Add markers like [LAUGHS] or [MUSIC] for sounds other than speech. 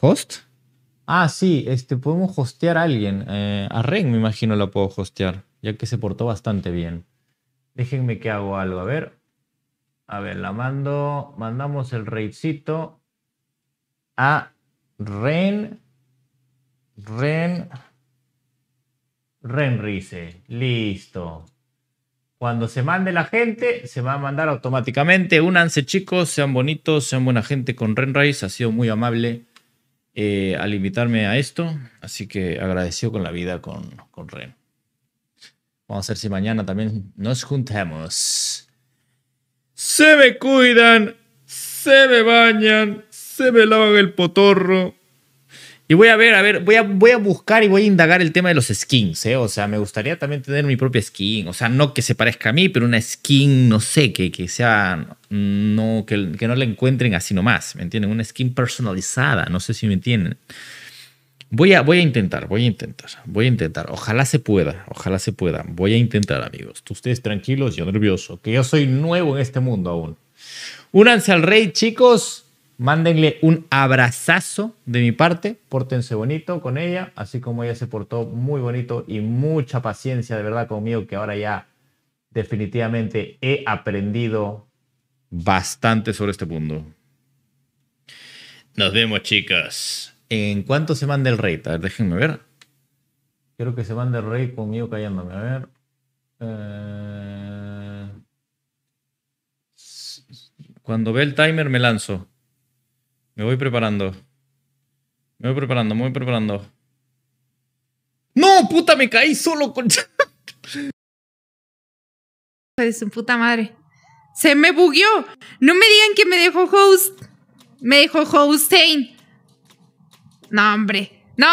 ¿Host? Ah, sí, este, podemos hostear a alguien. Eh, a Ren, me imagino, la puedo hostear, ya que se portó bastante bien. Déjenme que hago algo. A ver. A ver, la mando. Mandamos el raidcito a Ren. Ren. Renrice. Listo. Cuando se mande la gente, se va a mandar automáticamente. Únanse, chicos. Sean bonitos, sean buena gente con Rice Ha sido muy amable eh, al invitarme a esto. Así que agradecido con la vida con, con Ren. Vamos a ver si mañana también nos juntamos. Se me cuidan, se me bañan, se me lavan el potorro. Y voy a ver, a ver, voy a, voy a buscar y voy a indagar el tema de los skins, ¿eh? O sea, me gustaría también tener mi propia skin. O sea, no que se parezca a mí, pero una skin, no sé, que, que sea. No, que, que no la encuentren así nomás, ¿me entienden? Una skin personalizada, no sé si me entienden. Voy a, voy a intentar, voy a intentar, voy a intentar. Ojalá se pueda, ojalá se pueda. Voy a intentar, amigos. Ustedes tranquilos, yo nervioso, que yo soy nuevo en este mundo aún. Únanse al rey, chicos. Mándenle un abrazazo de mi parte, pórtense bonito con ella, así como ella se portó muy bonito y mucha paciencia de verdad conmigo, que ahora ya definitivamente he aprendido bastante sobre este punto. Nos vemos, chicas. ¿En cuánto se manda el rey? A ver, déjenme ver. Quiero que se manda el rey conmigo callándome. A ver. Eh, cuando ve el timer me lanzo. Me voy preparando. Me voy preparando, me voy preparando. ¡No, puta! Me caí solo con... [LAUGHS] de su puta madre. Se me bugueó. No me digan que me dejó host. Me dejó hostain. No, hombre. No.